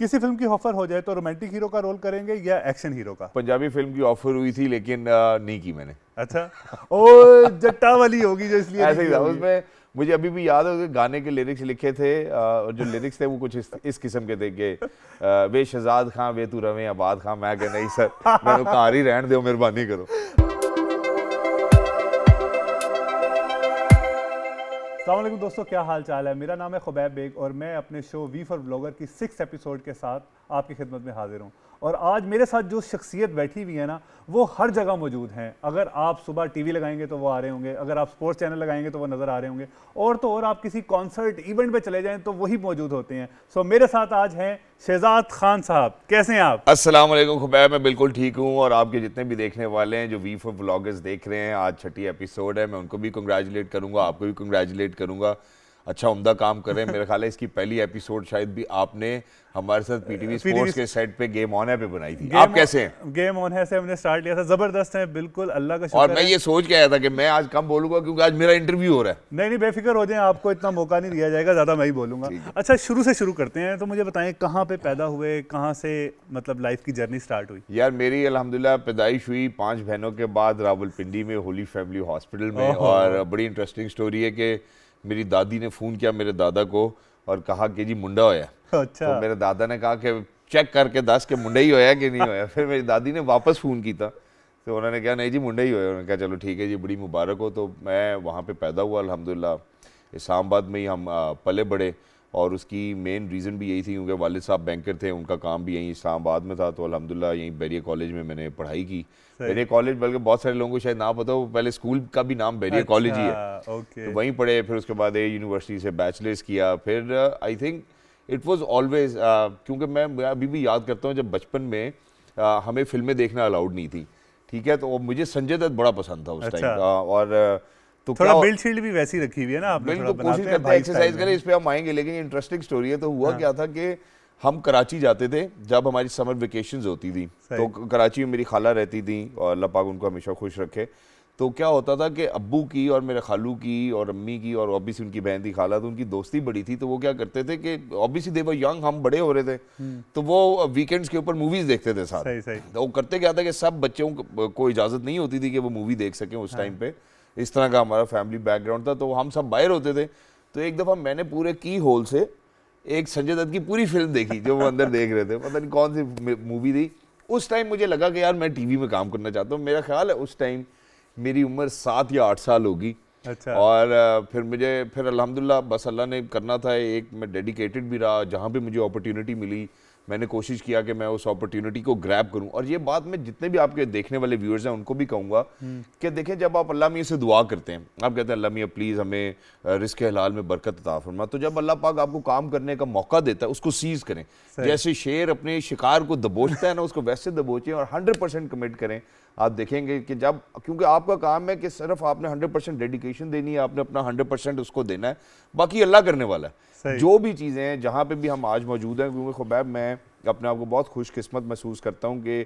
किसी फिल्म की ऑफर हो जाए तो रोमांटिक हीरो का रोल करेंगे या एक्शन हीरो का पंजाबी फिल्म की ऑफर हुई थी लेकिन नहीं की मैंने अच्छा ओ जट्टा वाली होगी जो इसलिए ऐसे ही था उसमें मुझे अभी भी याद है गाने के लिरिक्स लिखे थे और जो लिरिक्स थे वो कुछ इस, इस किस्म के थे कि वे शहजाद खां वे तू रवे आबाद खां मैं नहीं सर मैं घर ही रहने दो मेहरबानी करो अल्लाम दोस्तों क्या हाल चाल है मेरा नाम है खुबैब बेग और मैं अपने शो वी फॉर ब्लॉगर की सिक्स एपिसोड के साथ आपकी खिदमत में हाजिर हूँ और आज मेरे साथ जो शख्सियत बैठी हुई है ना वो हर जगह मौजूद हैं अगर आप सुबह टीवी लगाएंगे तो वो आ रहे होंगे अगर आप स्पोर्ट्स चैनल लगाएंगे तो वो नज़र आ रहे होंगे और तो और आप किसी कॉन्सर्ट इवेंट पे चले जाएं तो वही मौजूद होते हैं सो मेरे साथ आज हैं शहजाद खान साहब कैसे हैं आप असलम वालेकुम मैं बिल्कुल ठीक हूँ और आपके जितने भी देखने वाले हैं जो वी फॉर ब्लॉगर्स देख रहे हैं आज छठी एपिसोड है मैं उनको भी कंग्रेचुलेट करूँगा आपको भी कंग्रेचुलेट करूँगा अच्छा उमदा काम कर रहे हैं मेरे ख्याल है इसकी पहली एपिसोड शायद भी आपने हमारे साथ पीटीवी स्पोर्ट्स uh, के सेट पे गेम ऑन है पे बनाई थी आप कैसे हैं गेम ऑन है से हमने स्टार्ट लिया था जबरदस्त है बिल्कुल अल्लाह का शुक्र और मैं ये सोच के आया था कि मैं आज कम बोलूंगा क्योंकि आज मेरा इंटरव्यू हो रहा है नहीं नहीं बेफिक्र हो जाए आपको इतना मौका नहीं दिया जाएगा ज़्यादा मैं ही बोलूंगा अच्छा शुरू से शुरू करते हैं तो मुझे बताएं कहाँ पे पैदा हुए कहाँ से मतलब लाइफ की जर्नी स्टार्ट हुई यार मेरी अलहमदिल्ला पैदाइश हुई पांच बहनों के बाद रावलपिंडी में होली फैमिली हॉस्पिटल में और बड़ी इंटरेस्टिंग स्टोरी है कि मेरी दादी ने फ़ोन किया मेरे दादा को और कहा कि जी मुंडा होया अच्छा तो मेरे दादा ने कहा कि चेक करके दस के मुंडा ही होया कि नहीं होया फिर मेरी दादी ने वापस फ़ोन किया तो उन्होंने कहा नहीं जी मुंडा ही होया उन्होंने कहा चलो ठीक है जी बड़ी मुबारक हो तो मैं वहाँ पर पैदा हुआ अलहमदिल्ला इस्लामाबाद में ही हम पले बड़े और उसकी मेन रीज़न भी यही थी क्योंकि वालिद साहब बैंकर थे उनका काम भी यहीं इस्लामाबाद में था तो अलहमदिल्ला यहीं बैरिया कॉलेज में मैंने पढ़ाई की बैरिया कॉलेज बल्कि बहुत सारे लोगों को शायद ना पता हो पहले स्कूल का भी नाम बैरिया अच्छा, कॉलेज ही है तो वहीं पढ़े फिर उसके बाद यूनिवर्सिटी से बैचलर्स किया फिर I think it was always क्योंकि मैं अभी भी याद करता हूँ जब बचपन में uh, हमें फिल्में देखना अलाउड नहीं थी ठीक है तो मुझे संजय दत्त बड़ा पसंद था उस टाइम अच्छा। uh, और uh, तो थोड़ा बिल्ड शील्ड भी वैसी रखी हुई है ना आपने बिल्ड कोशिश करते हैं एक्सरसाइज करें इस पर हम आएंगे लेकिन इंटरेस्टिंग स्टोरी है तो हुआ हाँ। क्या था कि हम कराची जाते थे जब हमारी समर वेकेशन होती थी तो कराची में मेरी खाला रहती थी और अल्लाह पाक उनको हमेशा खुश रखे तो क्या होता था कि अब्बू की और मेरे खालू की और अम्मी की और ऑब्वियसली उनकी बहन थी खाला तो उनकी दोस्ती बड़ी थी तो वो क्या करते थे कि ऑब्वियसली देवर यंग हम बड़े हो रहे थे हम्म। तो वो वीकेंड्स के ऊपर मूवीज देखते थे साथ सही, सही। तो वो करते क्या था कि सब बच्चों को इजाज़त नहीं होती थी कि वो मूवी देख सकें उस टाइम हाँ। पे इस तरह का हमारा फैमिली बैकग्राउंड था तो हम सब बाहर होते थे तो एक दफ़ा मैंने पूरे की होल से एक संजय दत्त की पूरी फिल्म देखी जो वो अंदर देख रहे थे पता नहीं कौन सी मूवी थी उस टाइम मुझे लगा कि यार मैं टीवी में काम करना चाहता हूँ मेरा ख्याल है उस टाइम मेरी उम्र सात या आठ साल होगी अच्छा और फिर मुझे फिर अलहमदिल्ला बस अल्लाह ने करना था एक मैं डेडिकेटेड भी रहा जहाँ भी मुझे अपॉर्चुनिटी मिली मैंने कोशिश किया कि मैं उस अपॉर्चुनिटी को ग्रैब करूं और ये बात मैं जितने भी आपके देखने वाले व्यूअर्स हैं उनको भी कहूंगा कि देखें जब आप अल्लाह मियाँ से दुआ करते हैं आप कहते हैं अल्लाह मियाँ प्लीज़ हमें रिस्क हलाल में बरकत अता फरमा तो जब अल्लाह पाक आपको काम करने का मौका देता है उसको सीज़ करें जैसे शेर अपने शिकार को दबोचता है ना उसको वैसे दबोचें और हंड्रेड कमिट करें आप देखेंगे कि जब क्योंकि आपका काम है कि सिर्फ आपने हंड्रेड परसेंट डेडिकेशन देनी है आपने अपना हंड्रेड परसेंट उसको देना है बाकी अल्लाह करने वाला है जो भी चीज़ें हैं जहाँ पे भी हम आज मौजूद हैं क्योंकि खुबैब मैं अपने आप को बहुत खुशकस्मत महसूस करता हूँ कि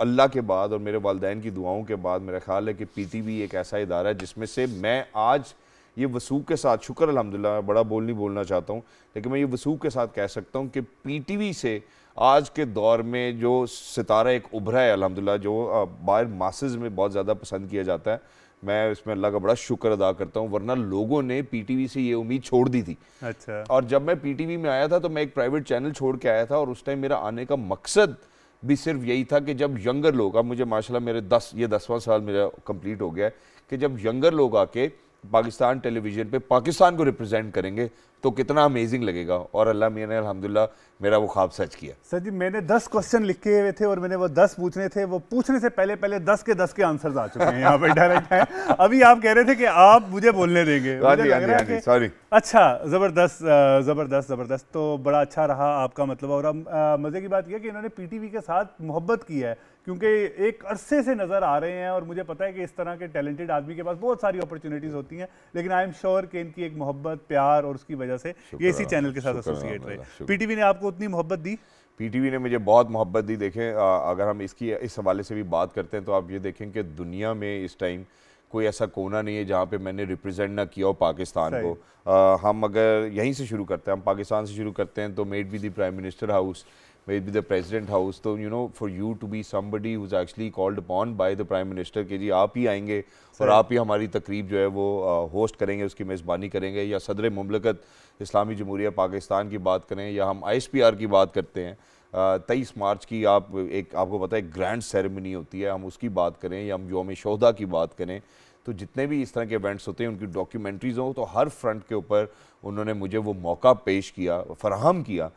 अल्लाह के बाद और मेरे वालदेन की दुआओं के बाद मेरा ख्याल है कि पी टी वी एक ऐसा इदारा है जिसमें से मैं आज ये वसूख के साथ शुक्र अलहमदिल्ला बड़ा बोल नहीं बोलना चाहता हूँ लेकिन मैं ये वसूख के साथ कह सकता हूँ कि पी टी वी से आज के दौर में जो सितारा एक उभरा है अलहमदिल्ला जो बाहर मासेज में बहुत ज़्यादा पसंद किया जाता है मैं इसमें अल्लाह का बड़ा शुक्र अदा करता हूँ वरना लोगों ने पीटीवी से ये उम्मीद छोड़ दी थी अच्छा और जब मैं पीटीवी में आया था तो मैं एक प्राइवेट चैनल छोड़ के आया था और उस टाइम मेरा आने का मकसद भी सिर्फ यही था कि जब यंगर लोग अब मुझे माशाल्लाह मेरे दस ये दसवां साल मेरा कंप्लीट हो गया है कि जब यंगर लोग आके पाकिस्तान टेलीविज़न पे पाकिस्तान को रिप्रेजेंट करेंगे तो कितना अमेजिंग लगेगा और अल्लाह मियाँ ने अलहमदिल्ला मेरा वो ख्वाब सच किया सर जी मैंने दस क्वेश्चन लिखे हुए थे और मैंने वो दस पूछने थे वो पूछने से पहले पहले दस के दस के आंसर्स आ चुके हैं यहाँ पे डायरेक्ट है अभी आप कह रहे थे कि आप मुझे बोलने देंगे सॉरी हाँ हाँ हाँ अच्छा ज़बरदस्त ज़बरदस्त ज़बरदस्त तो बड़ा अच्छा रहा आपका मतलब और मज़े की बात यह कि इन्होंने पी के साथ मोहब्बत की है क्योंकि एक अरसे से नज़र आ रहे हैं और मुझे पता है कि इस तरह के टैलेंटेड आदमी के पास बहुत सारी अपॉर्चुनिटीज़ होती हैं लेकिन आई एम श्योर कि इनकी एक मोहब्बत प्यार और उसकी वजह से ये इसी चैनल के साथ एसोसिएट रहे पीटीवी ने आपको उतनी मोहब्बत दी पीटीवी ने मुझे बहुत मोहब्बत दी देखें अगर हम इसकी इस हवाले से भी बात करते हैं तो आप ये देखें कि दुनिया में इस टाइम कोई ऐसा कोना नहीं है जहाँ पे मैंने रिप्रेजेंट ना किया हो पाकिस्तान को आ, हम अगर यहीं से शुरू करते हैं हम पाकिस्तान से शुरू करते हैं तो maybe the prime minister house maybe the president house तो you know for you to be somebody who's actually called upon by the prime minister के जी आप ही आएंगे और आप ही हमारी तकरीब जो है वो होस्ट करेंगे उसकी मेज़बानी करेंगे या सदर ममलकत इस्लामी जमहूरिया पाकिस्तान की बात करें या हम आई की बात करते हैं तेईस मार्च की आप एक आपको पता है ग्रैंड सेरेमनी होती है हम उसकी बात करें या हम योम शहदा की बात करें तो जितने भी इस तरह के इवेंट्स होते हैं उनकी डॉक्यूमेंट्रीज़ हो तो हर फ्रंट के ऊपर उन्होंने मुझे वो मौका पेश किया फराहम किया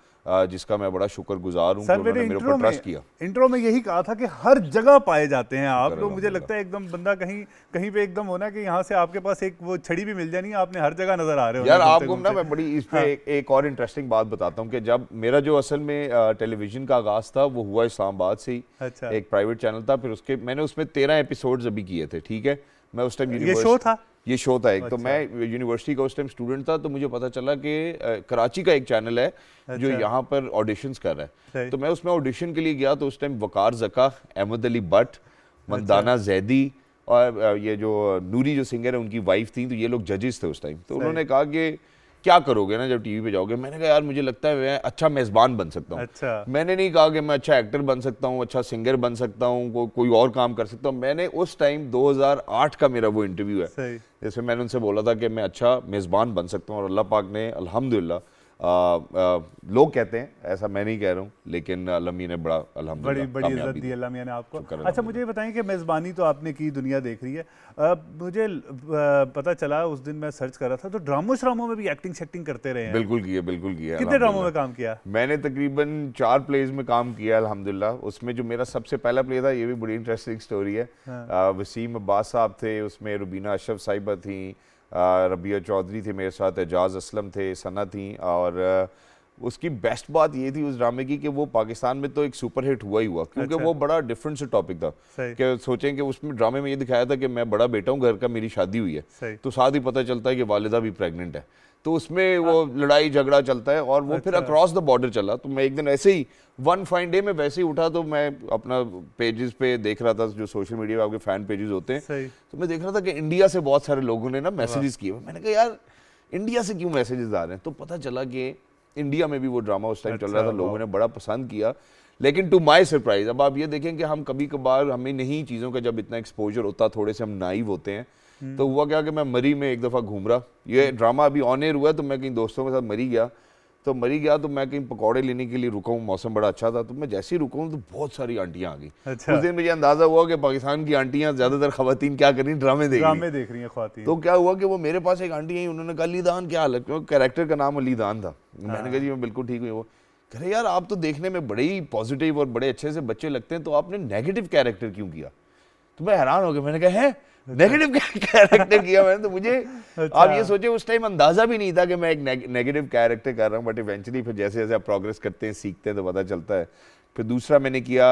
जिसका मैं बड़ा शुक्र गुजार हूँ इंटरव्यू किया में यही कहा था कि हर जगह पाए जाते हैं आप लोग मुझे लगता है एकदम बंदा कहीं कहीं पे एकदम होना कि यहाँ से आपके पास एक वो छड़ी भी मिल जानी है आपने हर जगह नजर आ रहे हो यार आपको ना मैं बड़ी इस पर हाँ। एक और इंटरेस्टिंग बात बताता हूँ कि जब मेरा जो असल में टेलीविजन का आगाज था वो हुआ इस्लामाबाद से ही अच्छा। एक प्राइवेट चैनल था फिर उसके मैंने उसमें तेरह एपिसोड अभी किए थे ठीक है मैं उस टाइम ये शो था ये शो था एक तो अच्छा। तो मैं यूनिवर्सिटी का उस टाइम स्टूडेंट था तो मुझे पता चला कि कराची का एक चैनल है अच्छा। जो यहाँ पर ऑडिशन कर रहा है तो मैं उसमें ऑडिशन के लिए गया तो उस टाइम वकार जका अहमद अली भट्ट अच्छा। मंदाना अच्छा। जैदी और ये जो नूरी जो सिंगर है उनकी वाइफ थी तो ये लोग जजेस थे उस टाइम तो उन्होंने कहा कि क्या करोगे ना जब टीवी पे जाओगे मैंने कहा यार मुझे लगता है मैं अच्छा मेज़बान बन सकता हूँ अच्छा मैंने नहीं कहा कि मैं अच्छा एक्टर बन सकता हूँ अच्छा सिंगर बन सकता हूँ को, कोई और काम कर सकता हूँ मैंने उस टाइम 2008 का मेरा वो इंटरव्यू है जिसमें मैंने उनसे बोला था कि मैं अच्छा मेज़बान बन सकता हूँ और अल्लाह पाक ने अलहमदिल्ला लोग कहते हैं ऐसा मैं नहीं कह रहा हूँ लेकिन अलमिया ने बड़ा अलहमद बड़ी बड़ी इज्जत दी अलमिया ने आपको अच्छा मुझे ये बताएं कि मेज़बानी तो आपने की दुनिया देख रही है आ, मुझे पता चला उस दिन मैं सर्च कर रहा था तो ड्रामो श्रामों में भी एक्टिंग शेक्टिंग करते रहे बिल्कुल किए बिल्कुल किया कितने ड्रामों में काम किया मैंने तकरीबन चार प्लेज में काम किया अलहमदिल्ला उसमें जो मेरा सबसे पहला प्ले था ये भी बड़ी इंटरेस्टिंग स्टोरी है हाँ। वसीम अब्बास साहब थे उसमें रुबीना अशरफ साहिबा थी रबिया चौधरी थे मेरे साथ एजाज असलम थे सना थी और उसकी बेस्ट बात ये थी उस ड्रामे की कि वो पाकिस्तान में तो एक सुपर हिट हुआ ही हुआ क्योंकि अच्छा। वो बड़ा डिफरेंट से टॉपिक था कि सोचें कि उसमें ड्रामे में ये दिखाया था कि मैं बड़ा बेटा हूँ घर का मेरी शादी हुई है तो साथ ही पता चलता है कि वालदा भी प्रेगनेंट है तो उसमें वो हाँ। लड़ाई झगड़ा चलता है और वो फिर अक्रॉस द बॉर्डर चला तो मैं एक दिन ऐसे ही वन फाइन डे में वैसे ही उठा तो मैं अपना पेजेस पे देख रहा था जो सोशल मीडिया पे आपके फैन पेजेस होते हैं तो मैं देख रहा था कि इंडिया से बहुत सारे लोगों ने ना मैसेजेस किए मैंने कहा यार इंडिया से क्यों मैसेजेस आ रहे हैं तो पता चला कि इंडिया में भी वो ड्रामा उस टाइम चल रहा था अच्छा, लोगों ने बड़ा पसंद किया लेकिन टू माई सरप्राइज अब आप ये देखें कि हम कभी कभार हमें नहीं चीज़ों का जब इतना एक्सपोजर होता थोड़े से हम नाइव होते हैं तो हुआ क्या कि मैं मरी में एक दफ़ा घूम रहा ये हम्म। ड्रामा अभी ऑन एयर हुआ तो मैं कहीं दोस्तों के साथ मरी गया तो मरी गया तो मैं कहीं पकौड़े लेने के लिए रुका हूँ मौसम बड़ा अच्छा था तो मैं जैसे ही रुका हूँ तो बहुत सारी आंटियाँ आ गई अच्छा। उस दिन मुझे अंदाजा हुआ कि पाकिस्तान की आंटियाँ ज्यादातर खातन क्या कर रही ड्रामे देख ड्रामे देख रही हैं तो क्या हुआ कि वो मेरे पास एक आंटी आई उन्होंने कहा लीदान क्या हालत क्योंकि कैरेक्टर का नाम अलीदान था मैंने कहा जी मैं बिल्कुल ठीक हुई वो कह रहे यार आप तो देखने में बड़े ही पॉजिटिव और बड़े अच्छे से बच्चे लगते हैं तो आपने नेगेटिव कैरेक्टर क्यों किया तो मैं हैरान हो गया मैंने कहा है नेगेटिव अच्छा। कैरेक्टर किया मैंने तो मुझे अच्छा। आप ये सोचे उस टाइम अंदाजा भी नहीं था कि मैं एक नेगेटिव कैरेक्टर कर रहा हूँ बट इवेंचुअली फिर जैसे जैसे आप प्रोग्रेस करते हैं सीखते हैं तो पता चलता है फिर दूसरा मैंने किया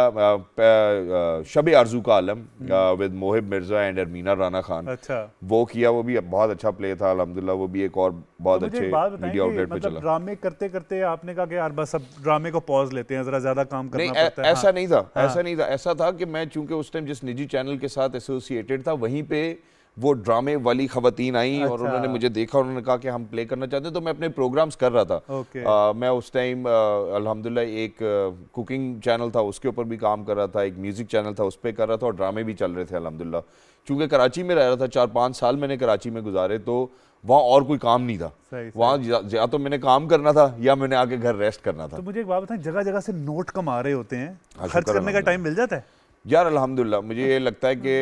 Shab Arzoo ka Aalam with hmm. Mohib Mirza and Armeena Rana Khan अच्छा वो किया वो भी बहुत अच्छा प्ले था अलहमदिल्ला वो भी एक और बहुत तो अच्छे मीडिया आउटलेट मतलब पे चला ड्रामे करते करते आपने कहा कि यार बस अब ड्रामे को पॉज लेते हैं ज़रा ज़्यादा काम करना नहीं, पड़ता है ऐसा हाँ। नहीं था ऐसा हाँ। नहीं था ऐसा था कि मैं चूंकि उस टाइम जिस निजी चैनल के साथ एसोसिएटेड था वहीं पर वो ड्रामे वाली खातन आई अच्छा। और उन्होंने मुझे देखा उन्होंने कहा कि हम प्ले करना चाहते हैं तो मैं अपने प्रोग्राम्स कर रहा था आ, मैं उस टाइम अलहमदिल्ला एक कुकिंग चैनल था उसके ऊपर भी काम कर रहा था एक म्यूज़िक चैनल था उस पर कर रहा था और ड्रामे भी चल रहे थे अलहमदिल्ला चूँकि कराची में रह रहा था चार पाँच साल मैंने कराची में गुजारे तो वहाँ और कोई काम नहीं था वहाँ या तो मैंने काम करना था या मैंने आके घर रेस्ट करना था तो मुझे एक बात बताएं जगह जगह से नोट कमा रहे होते हैं हाँ, खर्च करने का टाइम मिल जाता है यार अल्हम्दुलिल्लाह मुझे ये लगता है कि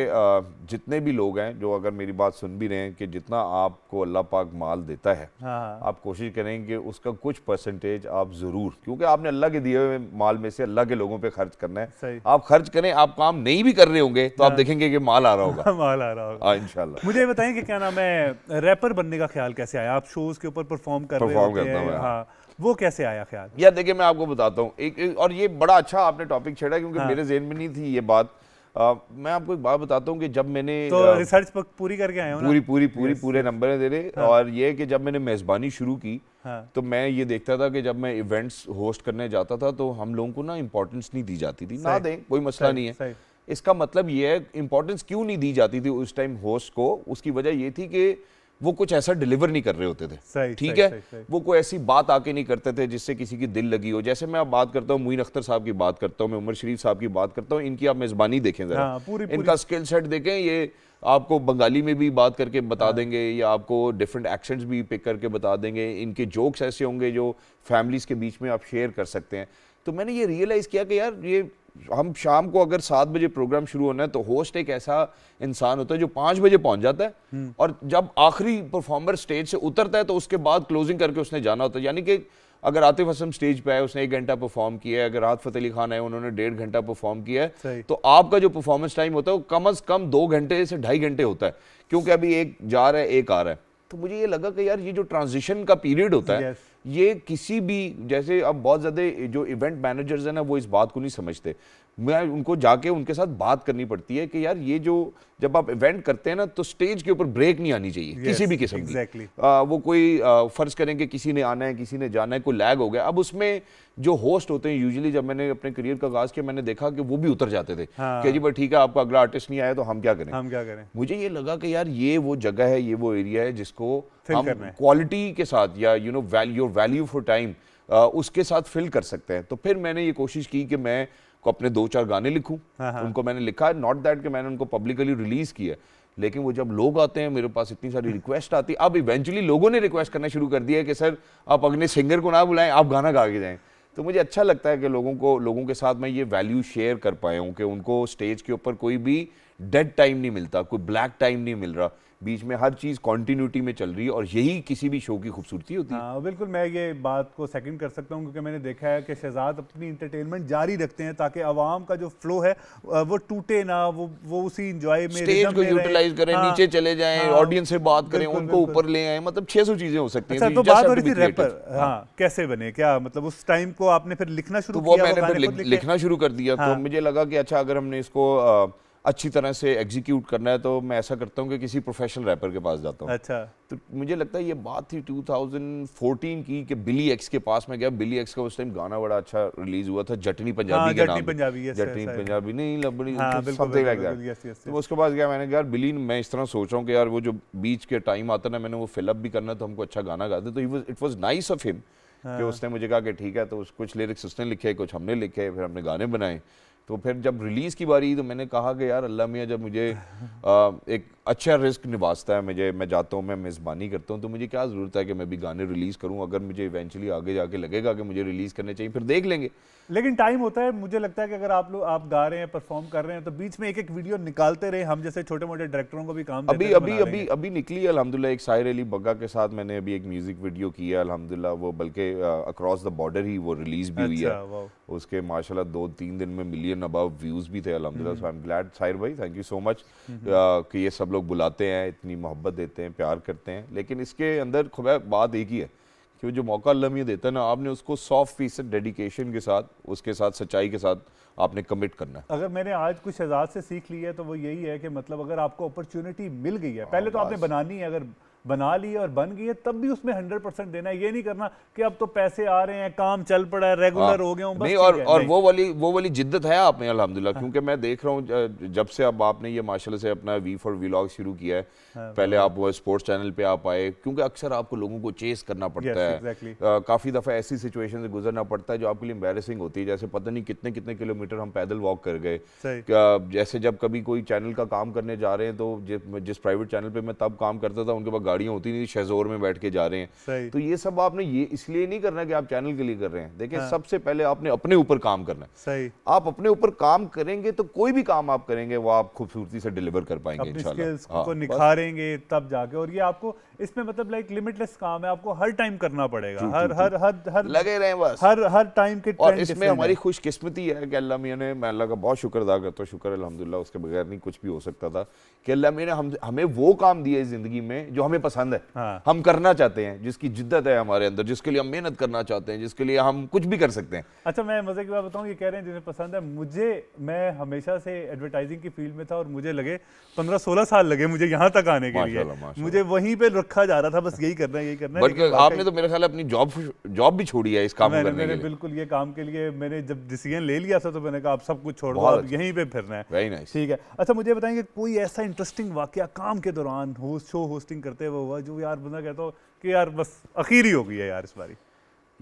जितने भी लोग हैं जो अगर मेरी बात सुन भी रहे हैं कि जितना आपको अल्लाह पाक माल देता है हाँ।, हाँ। आप कोशिश करें कि उसका कुछ परसेंटेज आप ज़रूर क्योंकि आपने अल्लाह के दिए हुए माल में से अल्लाह के लोगों पे खर्च करना है आप खर्च करें आप काम नहीं भी कर रहे होंगे तो आप हाँ। देखेंगे कि माल आ रहा होगा माल आ रहा होगा हाँ, इन मुझे बताएं कि क्या नाम है रैपर बनने का ख्याल कैसे आया आप शोज़ के ऊपर परफॉर्म कर वो कैसे आया ख्याल यार देखिए मैं आपको बताता हूँ एक, एक और ये बड़ा अच्छा आपने टॉपिक छेड़ा क्योंकि हाँ। मेरे जहन में नहीं थी ये बात आ, मैं आपको एक बात बताता हूँ कि जब मैंने तो आ, रिसर्च पूरी करके आया हूँ पूरी पूरी पूरी पूरे नंबर है तेरे हाँ। और ये कि जब मैंने मेज़बानी शुरू की हाँ। तो मैं ये देखता था कि जब मैं इवेंट्स होस्ट करने जाता था तो हम लोगों को ना इम्पोर्टेंस नहीं दी जाती थी ना दें कोई मसला नहीं है इसका मतलब ये है इम्पोर्टेंस क्यों नहीं दी जाती थी उस टाइम होस्ट को उसकी वजह ये थी कि वो कुछ ऐसा डिलीवर नहीं कर रहे होते थे ठीक है सही, सही। वो कोई ऐसी बात आके नहीं करते थे जिससे किसी की दिल लगी हो जैसे मैं आप बात करता हूँ मोइन अख्तर साहब की बात करता हूँ मैं उमर शरीफ साहब की बात करता हूँ इनकी आप मेजबानी देखें जरा हाँ, इनका स्किल सेट देखें ये आपको बंगाली में भी बात करके बता हाँ। देंगे या आपको डिफरेंट एक्शंस भी पिक करके बता देंगे इनके जोक्स ऐसे होंगे जो फैमिलीज के बीच में आप शेयर कर सकते हैं तो मैंने ये रियलाइज़ किया कि यार ये हम शाम को अगर सात बजे प्रोग्राम शुरू होना है तो होस्ट एक ऐसा इंसान होता है जो पांच बजे पहुंच जाता है हम्म। और जब आखिरी परफॉर्मर स्टेज से उतरता है तो उसके बाद क्लोजिंग करके उसने जाना होता है यानी कि अगर आतिफ असम स्टेज पे आए उसने एक घंटा परफॉर्म किया है अगर राहत फतेह अली खान आए उन्होंने डेढ़ घंटा परफॉर्म किया है तो आपका जो परफॉर्मेंस टाइम होता है वो कम अज कम दो घंटे से ढाई घंटे होता है क्योंकि अभी एक जा रहा है एक आ रहा है तो मुझे ये लगा कि यार ये जो ट्रांजिशन का पीरियड होता है ये किसी भी जैसे अब बहुत ज़्यादा जो इवेंट मैनेजर्स हैं ना वो इस बात को नहीं समझते मैं उनको जाके उनके साथ बात करनी पड़ती है कि यार ये जो जब आप इवेंट करते हैं ना तो स्टेज के ऊपर ब्रेक नहीं आनी चाहिए yes, किसी भी किस्म exactly. की आ, वो कोई फ़र्ज़ करें कि किसी ने आना है किसी ने जाना है कोई लैग हो गया अब उसमें जो होस्ट होते हैं यूजली जब मैंने अपने करियर का आगाज किया मैंने देखा कि वो भी उतर जाते थे हाँ। कि जी भाई ठीक है आपका अगला आर्टिस्ट नहीं आया तो हम क्या करें हम क्या करें मुझे ये लगा कि यार ये वो जगह है ये वो एरिया है जिसको हम क्वालिटी के साथ या you know value value for time उसके साथ फिल कर सकते हैं तो फिर मैंने ये कोशिश की कि मैं को अपने दो चार गाने लिखूं हाँ, हाँ। उनको मैंने लिखा है नॉट दैट कि मैंने उनको पब्लिकली रिलीज किया लेकिन वो जब लोग आते हैं मेरे पास इतनी सारी रिक्वेस्ट आती है अब इवेंचुअली लोगों ने रिक्वेस्ट करना शुरू कर दिया कि सर आप अगले सिंगर को ना बुलाएं आप गाना गा के जाएं तो मुझे अच्छा लगता है कि लोगों को लोगों के साथ मैं ये वैल्यू शेयर कर पाया हूँ कि उनको स्टेज के ऊपर कोई भी डेड टाइम नहीं मिलता कोई ब्लैक टाइम नहीं मिल रहा बीच में हर चीज़ कॉन्टिन्यूटी में चल रही है और यही किसी भी शो की खूबसूरती होती है हाँ, बिल्कुल मैं ये बात को सेकंड कर सकता हूँ क्योंकि मैंने देखा है कि शहजाद अपनी इंटरटेनमेंट जारी रखते हैं ताकि आवाम का जो फ्लो है वो टूटे ना वो वो उसी इंजॉय में स्टेज को यूटिलाइज करें हाँ, नीचे चले जाए ऑडियंस हाँ, से बात करें उनको ऊपर ले आए मतलब छह सौ चीज़ें हो सकती है अच्छा, तो हाँ, हाँ। कैसे बने क्या मतलब उस टाइम को आपने फिर लिखना तो शुरू किया लिखना शुरू कर दिया तो मुझे लगा कि अच्छा अगर हमने इसको अच्छी तरह से एग्जीक्यूट करना है तो मैं ऐसा करता हूँ कि किसी प्रोफेशनल रैपर के पास जाता हूँ अच्छा तो मुझे लगता है ये बात थी 2014 की कि बिली एक्स के पास मैं गया बिली एक्स का उस टाइम गाना बड़ा अच्छा रिलीज हुआ था जटनी पंजाबी हाँ, जटनी पंजाबी जटनी पंजाबी नहीं लबड़ी हाँ, तो उसके पास गया मैंने यार बिली मैं इस तरह सोच रहा हूँ कि यार वो जो बीच के टाइम आता ना मैंने वो फिलअप भी करना तो हमको अच्छा गाना गाते तो it was nice of him कि हाँ। उसने मुझे कहा कि ठीक है तो कुछ लिरिक्स उसने लिखे कुछ हमने लिखे फिर हमने गाने बनाए तो फिर जब रिलीज़ की बारी तो मैंने कहा कि यार अल्लाह मियाँ जब मुझे आ, एक अच्छा रिस्क निभाता है मुझे मैं जाता हूँ मैं मेज़बानी करता हूँ तो मुझे क्या ज़रूरत है कि मैं भी गाने रिलीज़ करूँ अगर मुझे इवेंचुअली आगे जाके लगेगा कि मुझे रिलीज़ करने चाहिए फिर देख लेंगे लेकिन टाइम होता है मुझे लगता है कि अगर आप लोग आप गा रहे हैं परफॉर्म कर रहे हैं तो बीच में एक एक वीडियो निकालते रहे हम जैसे छोटे मोटे डायरेक्टरों को भी काम अभी अभी अभी अभी निकली अलहमदिल्ला एक साहिर अली बग्गा के साथ मैंने अभी एक म्यूज़िक वीडियो किया अलहमदिल्ला वो बल्कि अक्रॉस द बॉर्डर ही वो रिलीज़ भी हुई है अच्छा, उसके माशाल्लाह दो तीन दिन में मिलियन अबव व्यूज़ भी थे अलहमदिल्ला so I am hmm. Glad Sahir भाई थैंक यू सो मच कि ये सब लोग बुलाते हैं इतनी मोहब्बत देते हैं प्यार करते हैं लेकिन इसके अंदर खुदा बात एक ही है कि जो मौका लम्हे देता है ना आपने उसको सौ फीसद डेडिकेशन के साथ उसके साथ सच्चाई के साथ आपने कमिट करना है अगर मैंने आज कुछ शहजाद से सीख ली है तो वो यही है कि मतलब अगर आपको अपॉर्चुनिटी मिल गई है पहले तो हाँ, आपने बनानी है अगर बना ली और बन गई है तब भी उसमें हंड्रेड परसेंट देना है ये नहीं करना कि अब तो पैसे आ रहे हैं काम चल पड़ा है रेगुलर हाँ। हो गया हूं, नहीं और और नहीं। वो वाली वो वाली जिद्दत है आप में अलहमदिल्ला हाँ। क्योंकि मैं देख रहा हूँ जब से अब आपने ये माशाल्लाह से अपना वी फॉर व्लॉग शुरू किया है हाँ। पहले आप वो स्पोर्ट्स चैनल पर आप आए क्योंकि अक्सर आपको लोगों को चेस करना पड़ता है काफ़ी दफ़ा ऐसी सिचुएशन से गुजरना पड़ता है जो आपके लिए एम्बेसिंग होती है जैसे पता नहीं कितने कितने किलोमीटर हम पैदल वॉक कर गए जैसे जब कभी कोई चैनल का काम करने जा रहे हैं तो जिस प्राइवेट चैनल पर मैं तब काम करता था उनके पास गाड़ियाँ होती नहीं शहजोर में बैठ के जा रहे हैं तो ये सब आपने ये इसलिए नहीं करना कि आप चैनल के लिए कर रहे हैं देखिए हाँ। सबसे पहले आपने अपने ऊपर काम करना है सही आप अपने ऊपर काम करेंगे तो कोई भी काम आप करेंगे वो आप खूबसूरती से डिलीवर कर पाएंगे हाँ, निखारेंगे तब जाके और ये आपको इसमें मतलब लाइक लिमिटलेस काम है आपको हर टाइम करना पड़ेगा हर हर हर हर लगे रहे बस हर हर टाइम के और इसमें हमारी खुशकिस्मती है कि अल्लाह मियाँ ने मैं अल्लाह का बहुत शुक्र अदा करता हूँ शुक्र अलहमदिल्ला उसके बगैर नहीं कुछ भी हो सकता था कि अल्लाह मियाँ ने हम हमें वो काम दिया इस ज़िंदगी में जो हमें हमें पसंद है हाँ। हम करना चाहते हैं जिसकी जिद्दत है हमारे अंदर जिसके लिए हम मेहनत करना चाहते हैं जिसके लिए हम कुछ भी कर सकते हैं अच्छा मैं मजे की बात बताऊँ ये कह रहे हैं जिन्हें पसंद है मुझे मैं हमेशा से एडवर्टाइजिंग की फील्ड में था और मुझे लगे पंद्रह सोलह साल लगे मुझे यहाँ तक आने के लिए मुझे वहीं पर रखा जा रहा था बस यही करना है यही करना है आपने तो मेरे ख्याल अपनी जॉब जॉब भी छोड़ी है इस काम में मैंने बिल्कुल ये काम के लिए मैंने जब डिसीजन ले लिया था तो मैंने कहा आप सब कुछ छोड़ दो आप अच्छा। यहीं पे फिरना है ठीक है अच्छा मुझे बताएंगे कोई ऐसा इंटरेस्टिंग वाक्य काम के दौरान होस्ट शो होस्टिंग करते वो हुआ जो यार बंदा कहता हो कि यार बस अखीर ही हो गई है यार इस बारी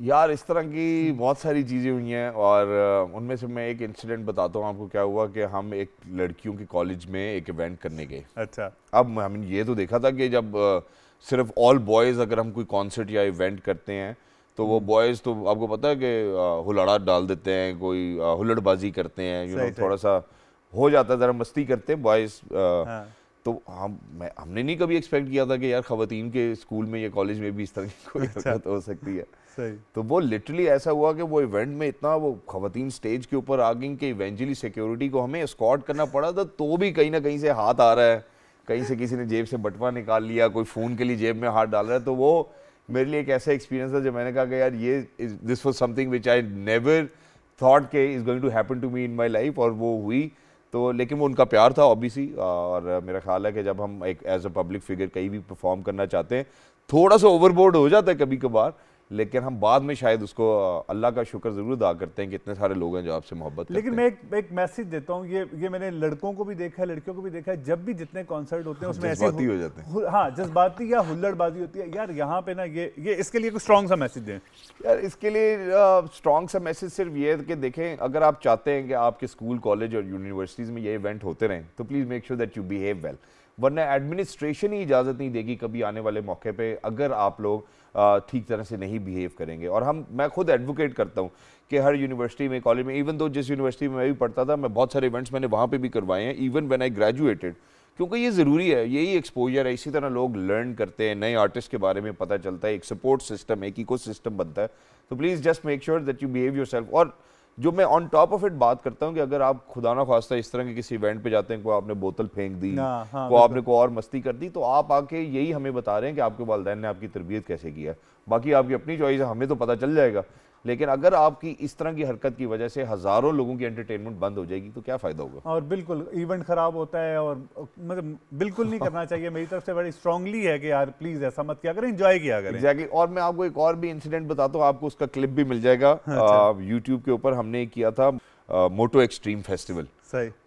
यार इस तरह की बहुत सारी चीज़ें हुई हैं और उनमें से मैं एक इंसिडेंट बताता हूँ आपको क्या हुआ कि हम एक लड़कियों के कॉलेज में एक इवेंट करने गए अच्छा अब हमने ये तो देखा था कि जब सिर्फ ऑल बॉयज़ अगर हम कोई कॉन्सर्ट या इवेंट करते हैं तो वो बॉयज़ हम्म। तो आपको पता है कि हुलाड़ा डाल देते हैं कोई हुलड़बाजी करते हैं यू नो थोड़ा सा हो जाता है ज़रा मस्ती करते हैं बॉयज़ तो हम हाँ, मैं हमने नहीं कभी एक्सपेक्ट किया था कि यार खातन के स्कूल में या कॉलेज में भी इस तरह की कोई अच्छा। हरकत हो सकती है सही तो वो लिटरली ऐसा हुआ कि वो इवेंट में इतना वो खातन स्टेज के ऊपर आ गई कि इवेंचुअली सिक्योरिटी को हमें स्कॉट करना पड़ा था तो भी कहीं ना कहीं से हाथ आ रहा है कहीं से किसी ने जेब से बटवा निकाल लिया कोई फ़ोन के लिए जेब में हाथ डाल रहा है तो वो मेरे लिए एक ऐसा एक्सपीरियंस था जब मैंने कहा कि यार ये this was something which I never thought के is going to happen to me in my life और वो हुई तो लेकिन वो उनका प्यार था ऑब्वियसली और मेरा ख्याल है कि जब हम एक एज अ पब्लिक फिगर कहीं भी परफॉर्म करना चाहते हैं थोड़ा सा ओवरबोर्ड हो जाता है कभी कभार लेकिन हम बाद में शायद उसको अल्लाह का शुक्र ज़रूर अदा करते हैं कि इतने सारे लोग हैं जो आपसे मोहब्बत लेकिन मैं एक एक मैसेज देता हूँ ये ये मैंने लड़कों को भी देखा है लड़कियों को भी देखा है जब भी जितने कॉन्सर्ट होते हैं उसमें ऐसे हो जाते हैं हाँ जज्बाती या हुल्लड़बाजी होती है यार यहाँ पे ना ये ये इसके लिए कुछ स्ट्रॉन्ग सा मैसेज दें यार इसके लिए स्ट्रॉन्ग सा मैसेज सिर्फ ये कि देखें अगर आप चाहते हैं कि आपके स्कूल कॉलेज और यूनिवर्सिटीज़ में ये इवेंट होते रहें तो please make sure that you behave well वरना एडमिनिस्ट्रेशन ही इजाज़त नहीं देगी कभी आने वाले मौके पे अगर आप लोग ठीक तरह से नहीं बिहेव करेंगे और हम मैं खुद एडवोकेट करता हूँ कि हर यूनिवर्सिटी में कॉलेज में इवन दो जिस यूनिवर्सिटी में मैं भी पढ़ता था मैं बहुत सारे इवेंट्स मैंने वहाँ पर भी करवाए हैं इवन वेन आई ग्रेजुएटेड क्योंकि ये ज़रूरी है यही एक्सपोजर है इसी तरह लोग लर्न करते हैं नए आर्टिस्ट के बारे में पता चलता है एक सपोर्ट सिस्टम एक इको सिस्टम बनता है तो please just make sure that you behave yourself और जो मैं ऑन टॉप ऑफ इट बात करता हूँ कि अगर आप खुदा ना खास्ता इस तरह के किसी इवेंट पे जाते हैं कोई आपने बोतल फेंक दी हाँ, को आपने को और मस्ती कर दी तो आप आके यही हमें बता रहे हैं कि आपके वालदेन ने आपकी तरबियत कैसे किया बाकी आपकी अपनी चॉइस है हमें तो पता चल जाएगा लेकिन अगर आपकी इस तरह की हरकत की वजह से हज़ारों लोगों की एंटरटेनमेंट बंद हो जाएगी तो क्या फ़ायदा होगा और बिल्कुल इवेंट ख़राब होता है और मतलब बिल्कुल नहीं करना चाहिए मेरी तरफ से बड़ी स्ट्रांगली है कि यार प्लीज़ ऐसा मत किया करें एंजॉय किया करें एग्जैक्टली और मैं आपको एक और भी इंसिडेंट बताता हूँ आपको उसका क्लिप भी मिल जाएगा यूट्यूब अच्छा। के ऊपर हमने किया था मोटो एक्सट्रीम फेस्टिवल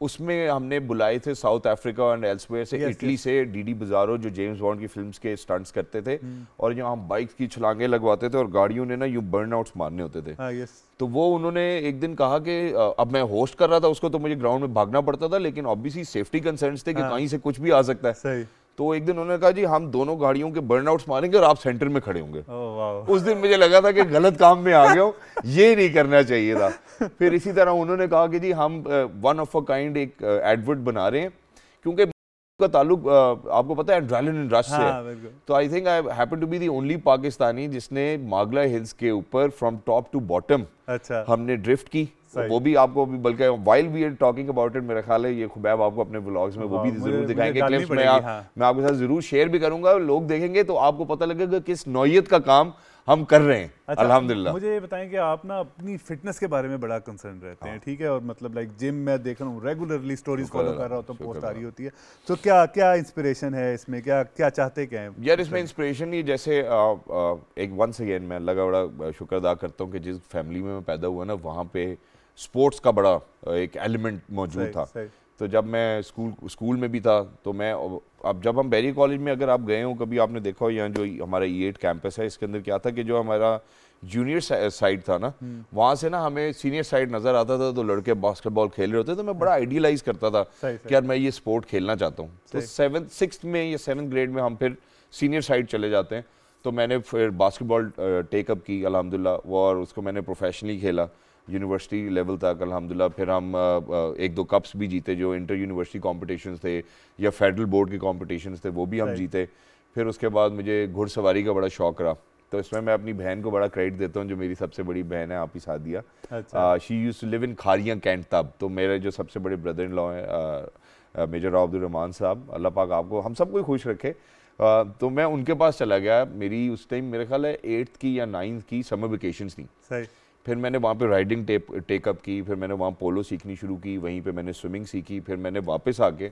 उसमें हमने बुलाए थे साउथ अफ्रीका एंड एल्सवेयर से इटली से से डीडी बजारो जो जेम्स बॉन्ड की फिल्म्स के स्टंट्स करते थे hmm. और जो हम बाइक की छलांगे लगवाते थे और गाड़ियों ने ना यू बर्न आउट मारने होते थे हाँ, तो वो उन्होंने एक दिन कहा कि अब मैं होस्ट कर रहा था उसको तो मुझे ग्राउंड में भागना पड़ता था लेकिन ऑब्वियसली सेफ्टी कंसर्न थे कि हाँ। कहीं से कुछ भी आ सकता है तो एक दिन उन्होंने कहा जी हम दोनों गाड़ियों के बर्नआउट्स मारेंगे और आप सेंटर में खड़े होंगे oh, उस दिन मुझे लगा था कि गलत काम में आ गया ये नहीं करना चाहिए था फिर इसी तरह उन्होंने कहा कि जी हम वन ऑफ अ काइंड एक एडवर्ट बना रहे हैं क्योंकि का ताल्लुक आपको पता है एड्रेलिन रश हाँ, से तो I think I happen to be the only Pakistani जिसने मागला हिल्स के ऊपर फ्रॉम टॉप टू बॉटम अच्छा हमने ड्रिफ्ट की वो भी आपको बल्कि while we are talking about it मेरा ख्याल है ये खुबैब आपको अपने ब्लॉग्स में वो भी हाँ, जरूर दिखाएंगे क्लिप्स में आप, मैं आपके साथ जरूर शेयर भी करूंगा लोग देखेंगे तो आपको पता लगेगा किस नौीयत का काम हम कर रहे हैं अच्छा, अल्हम्दुलिल्लाह मुझे ये बताएं कि आप ना अपनी फिटनेस के बारे में बड़ा कंसर्न रहते हाँ। हैं ठीक है और मतलब लाइक जिम मैं देख रहा हूँ रेगुलरली स्टोरीज फॉलो कर रहा होता हूँ पोस्ट तो आ रही होती है तो क्या क्या इंस्पिरेशन है इसमें क्या क्या चाहते क्या है यार इसमें इंस्पिरेशन ये जैसे आ, आ, एक वंस अगेन मैं का बड़ा शुक्र अदा करता हूँ कि जिस फैमिली में मैं पैदा हुआ ना वहाँ पे स्पोर्ट्स का बड़ा एक एलिमेंट मौजूद था सही। तो जब मैं स्कूल स्कूल में भी था तो मैं अब जब हम बैरी कॉलेज में अगर आप गए हो कभी आपने देखा हो यहाँ जो हमारा ई एट कैंपस है इसके अंदर क्या था कि जो हमारा जूनियर साइड था ना हम्म। वहाँ से ना हमें सीनियर साइड नज़र आता था तो लड़के बास्केटबॉल खेल रहे होते तो मैं बड़ा आइडियलाइज करता था कि यार मैं ये स्पोर्ट खेलना चाहता हूँ तो सेवन सिक्स में या सेवन ग्रेड में हम फिर सीनियर साइड चले जाते हैं तो मैंने फिर बास्केटबॉल टेकअप की अलहमदिल्ला और उसको मैंने प्रोफेशनली खेला यूनिवर्सिटी लेवल तक अलहमदिल्ला फिर हम एक दो कप्स भी जीते जो इंटर यूनिवर्सिटी कॉम्पिटिशन थे या फेडरल बोर्ड के कॉम्पिटिशन थे वो भी हम जीते फिर उसके बाद मुझे घुड़सवारी का बड़ा शौक रहा तो इसमें मैं अपनी बहन को बड़ा क्रेडिट देता हूँ जो मेरी सबसे बड़ी बहन है आप ही साथ दिया she used to live in Kharian cantt तब तो मेरे जो सबसे बड़े ब्रदर इन लॉ हैं मेजर अब्दुलरहमान साहब अल्लाह पाक आपको हम सबको ही खुश रखे आ, तो मैं उनके पास चला गया मेरी उस टाइम मेरे ख्याल है एट्थ की या नाइन्थ की समर वेकेशन थी सही फिर मैंने वहाँ पे राइडिंग टेप टेकअप की फिर मैंने वहाँ पोलो सीखनी शुरू की वहीं पे मैंने स्विमिंग सीखी फिर मैंने वापस आके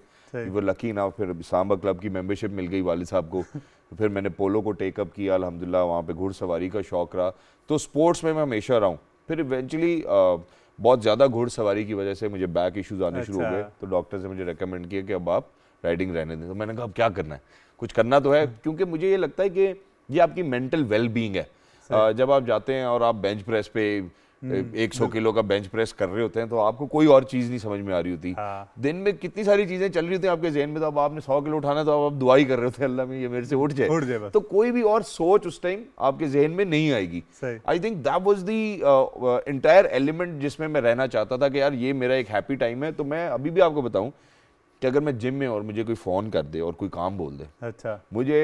वो लकी ना फिर सांबा क्लब की मेंबरशिप मिल गई वाले साहब को फिर मैंने पोलो को टेकअप किया अलहमदिल्ला वहाँ पे घुड़सवारी का शौक रहा तो स्पोर्ट्स में मैं हमेशा रहा हूँ फिर इवेंचुअली बहुत ज़्यादा घुड़सवारी की वजह से मुझे बैक इशूज़ आने शुरू हो अच्छा। गए तो डॉक्टर ने मुझे रिकमेंड किया कि अब आप राइडिंग रहने दें तो मैंने कहा अब क्या करना है कुछ करना तो है हम्म। क्योंकि मुझे ये लगता है कि ये आपकी मेंटल वेल बींग है जब आप जाते हैं और आप बेंच प्रेस पे हम्म, एक सौ किलो का बेंच प्रेस कर रहे होते हैं तो आपको कोई और चीज नहीं समझ में आ रही होती हाँ। दिन में कितनी सारी चीजें चल रही होती हैं आपके जेहन में तो अब आपने सौ किलो उठाना तो आप दुआई कर रहे होते हैं अल्लाह में ये मेरे से उठ जाए उठ जाए तो कोई भी और सोच उस टाइम आपके जेहन में नहीं आएगी I think that was the entire element जिसमें मैं रहना चाहता था कि यार ये मेरा एक हैप्पी टाइम है तो मैं अभी भी आपको बताऊँ कि अगर मैं जिम में और मुझे कोई फोन कर दे और कोई काम बोल दे अच्छा मुझे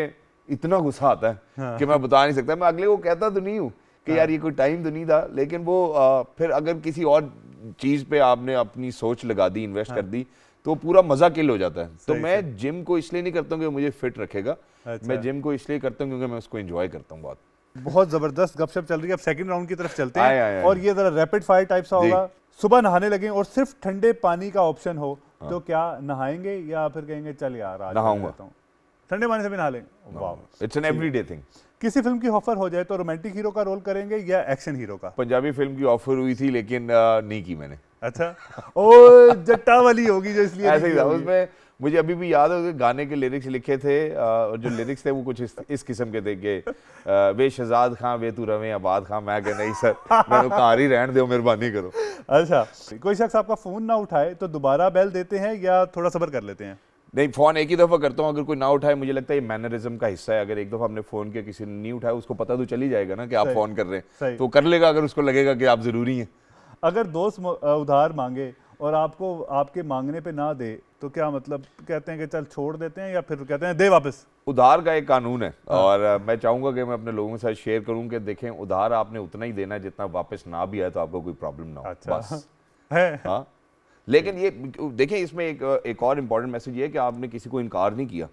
इतना गुस्सा आता है हाँ। कि मैं बता नहीं सकता मैं अगले को कहता तो नहीं हूँ कि हाँ। यार ये कोई टाइम तो नहीं था लेकिन वो आ, फिर अगर किसी और चीज़ पे आपने अपनी सोच लगा दी इन्वेस्ट हाँ। कर दी तो पूरा मजा किल हो जाता है तो मैं जिम को इसलिए नहीं करता हूँ कि मुझे फिट रखेगा अच्छा। मैं जिम को इसलिए करता हूँ क्योंकि मैं उसको एंजॉय करता हूँ बहुत बहुत जबरदस्त गपशप चल रही है अब सेकंड राउंड की तरफ चलते हैं आए, आए, और ये जरा रैपिड फायर टाइप सा होगा सुबह नहाने लगे और सिर्फ ठंडे पानी का ऑप्शन हो हाँ। तो क्या नहाएंगे या फिर कहेंगे चल यार नहाऊंगा ठंडे पानी से भी नहा लें it's an every day thing किसी फिल्म की ऑफर हो जाए तो रोमांटिक हीरो का रोल करेंगे या एक्शन हीरो का पंजाबी फिल्म की ऑफर हुई थी लेकिन नहीं की मैंने अच्छा ओ जट्टा वाली होगी जो इसलिए ऐसे ही था उसमें मुझे अभी भी याद होगा गाने के लिरिक्स लिखे थे और जो लिरिक्स थे वो कुछ इस, इस किस्म के थे कि वे शहजाद खां वे तू रवे आबाद खां मैं कह नहीं सर मैं कार तो ही रहने दो मेहरबानी करो अच्छा कोई शख्स आपका फ़ोन ना उठाए तो दोबारा बैल देते हैं या थोड़ा सबर कर लेते हैं नहीं फ़ोन एक ही दफ़ा करता हूँ अगर कोई ना उठाए मुझे लगता है ये मैनरिज्म का हिस्सा है अगर एक दफ़ा हमने फ़ोन किया किसी ने नहीं उठाया उसको पता तो चल ही जाएगा ना कि आप फ़ोन कर रहे हैं तो कर लेगा अगर उसको लगेगा कि आप ज़रूरी हैं अगर दोस्त उधार मांगे और आपको आपके मांगने पे ना दे तो क्या मतलब कहते हैं कि चल छोड़ देते हैं या फिर कहते हैं दे वापस उधार का एक कानून है हाँ। और मैं चाहूंगा कि मैं अपने लोगों के साथ शेयर करूं कि देखें उधार आपने उतना ही देना है जितना वापस ना भी आए तो आपको कोई प्रॉब्लम ना हो अच्छा। बस है हाँ लेकिन ये देखिए इसमें एक एक और इम्पॉर्टेंट मैसेज ये है कि आपने किसी को इनकार नहीं किया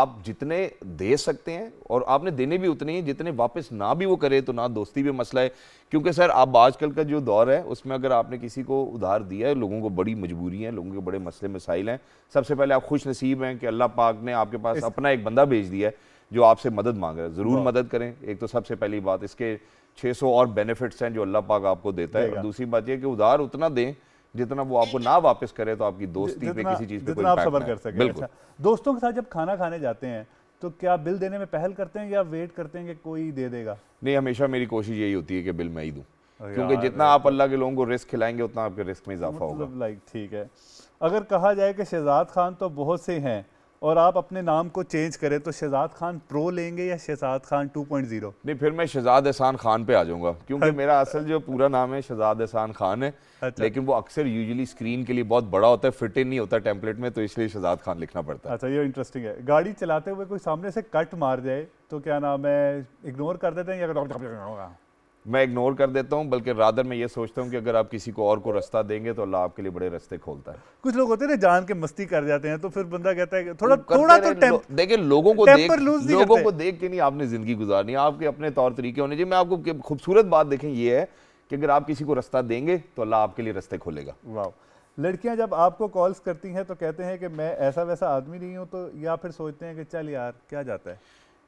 आप जितने दे सकते हैं और आपने देने भी उतने ही जितने वापस ना भी वो करे तो ना दोस्ती भी मसला है क्योंकि सर अब आजकल का जो दौर है उसमें अगर आपने किसी को उधार दिया है लोगों को बड़ी मजबूरी है लोगों के बड़े मसले मसाइल हैं सबसे पहले आप खुश नसीब हैं कि अल्लाह पाक ने आपके पास अपना एक बंदा भेज दिया है जो आपसे मदद मांग रहा है ज़रूर मदद करें एक तो सबसे पहली बात इसके 600 और बेनिफिट्स हैं जो अल्लाह पाक आपको देता है दूसरी बात यह कि उधार उतना दें जितना वो आपको ना वापस करे तो आपकी दोस्ती पे किसी चीज पे कोई आप सबर कर सके अच्छा दोस्तों के साथ जब खाना खाने जाते हैं तो क्या बिल देने में पहल करते हैं या वेट करते हैं कि कोई दे देगा नहीं हमेशा मेरी कोशिश यही होती है कि बिल मैं ही दूँ क्योंकि जितना आप अल्लाह के लोगों को रिस्क खिलाएंगे उतना आपके रिस्क में इजाफा मतलब होगा लाइक ठीक है अगर कहा जाए कि शहजाद खान तो बहुत से हैं और आप अपने नाम को चेंज करें तो शहजाद खान प्रो लेंगे या शहजाद खान 2.0 नहीं फिर मैं शहजाद एहसान खान पे आ जाऊंगा क्योंकि हाँ। मेरा असल जो पूरा नाम है शहजाद एहसान खान है अच्छा। लेकिन वो अक्सर यूजली स्क्रीन के लिए बहुत बड़ा होता है फिट इन नहीं होता टेम्पलेट में तो इसलिए शहजाद खान लिखना पड़ता है अच्छा ये इंटरेस्टिंग है गाड़ी चलाते हुए कोई सामने से कट मार जाए तो क्या नाम है इग्नोर कर देते हैं या मैं इग्नोर कर देता हूँ बल्कि रादर मैं ये सोचता हूँ कि अगर आप किसी को और को रास्ता देंगे तो अल्लाह आपके लिए बड़े रास्ते खोलता है कुछ लोग होते हैं ना जान के मस्ती कर जाते हैं तो फिर बंदा कहता है थोड़ा थोड़ा तो टेंप, देखिए लोगों को देख लोगों को देख के नहीं आपने ज़िंदगी गुजारनी आपके अपने तौर तरीके होने चाहिए मैं आपको खूबसूरत बात देखें ये है कि अगर आप किसी को रास्ता देंगे तो अल्लाह आपके लिए रास्ते खोलेगा वाह लड़कियां जब आपको कॉल्स करती हैं तो कहते हैं कि मैं ऐसा वैसा आदमी नहीं हूँ तो या फिर सोचते हैं कि चल यार क्या जाता है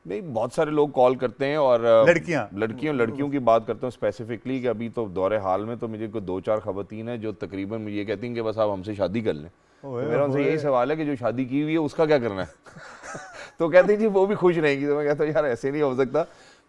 नहीं बहुत सारे लोग कॉल करते हैं और लड़कियां लड़कियों लड़कियों की बात करता हूँ स्पेसिफिकली कि अभी तो दौरे हाल में तो मुझे कोई दो चार खबीन है जो तकरीबन मुझे ये कहती हैं कि बस आप हमसे शादी कर लें तो मेरा उनसे यही सवाल है कि जो शादी की हुई है उसका क्या करना है तो कहती जी वो भी खुश रहेंगी तो मैं कहता हूँ यार ऐसे नहीं हो सकता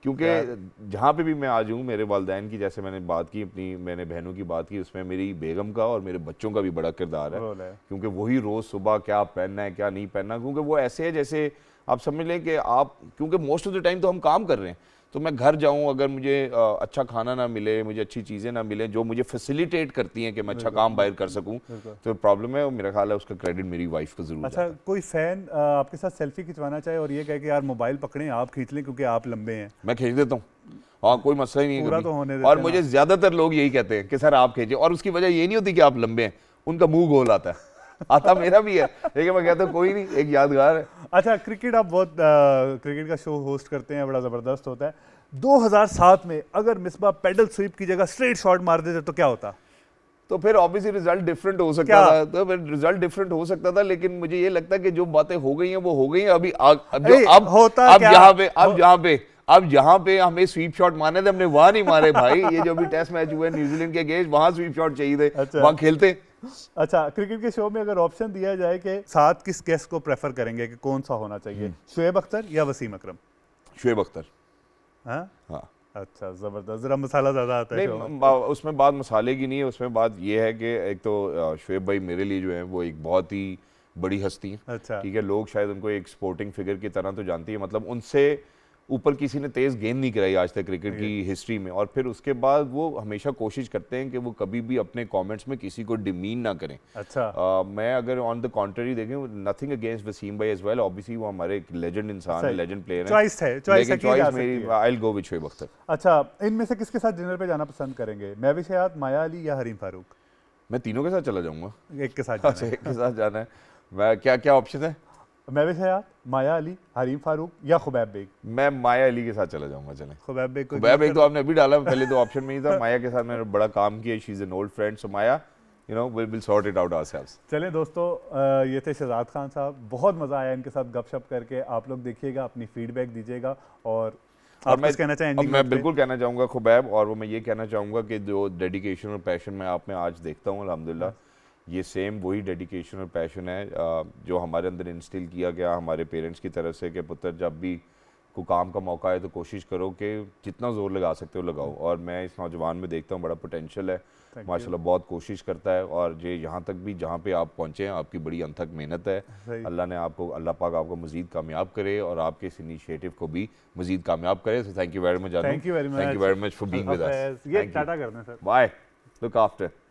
क्योंकि जहाँ पे भी मैं आ जाऊँ मेरे वालदेन की जैसे मैंने बात की अपनी मैंने बहनों की बात की उसमें मेरी बेगम का और मेरे बच्चों का भी बड़ा किरदार है क्योंकि वही रोज़ सुबह क्या पहनना है क्या नहीं पहनना क्योंकि वो ऐसे है जैसे आप समझ लें कि आप क्योंकि मोस्ट ऑफ द टाइम तो हम काम कर रहे हैं तो मैं घर जाऊं अगर मुझे अच्छा खाना ना मिले मुझे अच्छी चीज़ें ना मिले जो मुझे फैसिलिटेट करती हैं कि मैं अच्छा काम बाहर कर सकूं तो प्रॉब्लम है और मेरा ख्याल है उसका क्रेडिट मेरी वाइफ को जरूर अच्छा कोई फ़ैन आपके साथ सेल्फी खिंचवाना चाहे और ये कहे कि यार मोबाइल पकड़ें आप खींच लें क्योंकि आप लंबे हैं मैं खींच देता हूँ हाँ कोई मसला ही नहीं है तो होने और मुझे ज़्यादातर लोग यही कहते हैं कि सर आप खींचे और उसकी वजह ये नहीं होती कि आप लंबे हैं उनका मुंह गोल आता है आता मेरा भी है लेकिन मैं कहता हूँ कोई नहीं एक यादगार है अच्छा क्रिकेट आप बहुत आ, क्रिकेट का शो होस्ट करते हैं बड़ा ज़बरदस्त होता है 2007 में अगर मिसबा पेडल स्वीप की जगह स्ट्रेट शॉट मार देते तो क्या होता तो फिर ऑब्वियसली रिजल्ट डिफरेंट हो सकता था तो फिर रिजल्ट डिफरेंट हो सकता था लेकिन मुझे ये लगता है कि जो बातें हो गई हैं वो हो गई हैं अभी अब जो अब होता अब यहाँ पे अब यहाँ पे अब यहाँ पे हमें स्वीप शॉट मारने थे हमने वहां नहीं मारे भाई ये जो भी टेस्ट मैच हुए न्यूजीलैंड के अगेंस्ट वहां स्वीप शॉट चाहिए थे अच्छा। वहां खेलते अच्छा क्रिकेट के शो में अगर ऑप्शन दिया जाए कि साथ किस गेस्ट को प्रेफर करेंगे कि कौन सा होना चाहिए हम्म। शुएब अख्तर या वसीम अक्रम शुएब अख्तर हाँ, हाँ। अच्छा ज़बरदस्त ज़रा मसाला ज़्यादा आता है उसमें बात मसाले की नहीं है उसमें बात यह है कि एक तो शुएब भाई मेरे लिए जो है वो एक बहुत ही बड़ी हस्ती हैं अच्छा ठीक है लोग शायद उनको एक स्पोर्टिंग फिगर की तरह तो जानती है मतलब उनसे ऊपर किसी ने तेज गेंद नहीं कराई आज तक क्रिकेट की हिस्ट्री में और फिर उसके बाद वो हमेशा कोशिश करते हैं कि वो कभी भी अपने कमेंट्स में किसी को डिमीन ना करें अच्छा आ, मैं अगर ऑन द कॉन्ट्री देखें नथिंग अगेंस्ट वसीम भाई एज वेल ऑब्वियसली वो हमारे एक लेजेंड इंसान है लेजेंड प्लेयर चॉइस है चॉइस है चॉइस मेरी I will go with Shoaib Akhtar अच्छा इनमें से किसके साथ डिनर पे जाना पसंद करेंगे मैं भी शायद माया अली या हरीम फारूक मैं तीनों के साथ चला जाऊंगा एक के साथ अच्छा, एक के साथ जाना है मैं क्या क्या ऑप्शन है महवेश हयात माया अली हरीम फारूक या खुबैब बेग मैं माया अली के साथ चला जाऊंगा चले खुबैब बेग खुबैब बेग तो आपने अभी डाला पहले तो ऑप्शन में ही था माया के साथ मैंने बड़ा काम किया she is an old friend so Maya you know we will sort it out ourselves चलें दोस्तों ये थे शहजाद खान साहब बहुत मज़ा आया इनके साथ गपशप करके आप लोग देखिएगा अपनी फीडबैक दीजिएगा और और मैं कहना चाहें मैं बिल्कुल कहना चाहूँगा खुबैब और वो मैं ये कहना चाहूँगा कि जो डेडिकेशन और पैशन मैं आप में आज देखता हूँ अलहमदिल्ला ये सेम वही डेडिकेशन और पैशन है जो हमारे अंदर इंस्टिल किया गया हमारे पेरेंट्स की तरफ से कि पुत्र जब भी को काम का मौका है तो कोशिश करो कि जितना ज़ोर लगा सकते हो लगाओ हम्म। और मैं इस नौजवान में देखता हूँ बड़ा पोटेंशियल है माशाल्लाह बहुत कोशिश करता है और ये यहाँ तक भी जहाँ पे आप पहुँचे हैं आपकी बड़ी अनथक मेहनत है अल्लाह ने आपको अल्लाह पाक आपको मजीद कामयाब करे और आपके इस इनिशिएटिव को भी मजीद कामयाब करे thank you very much thank you very much for being with us bye look after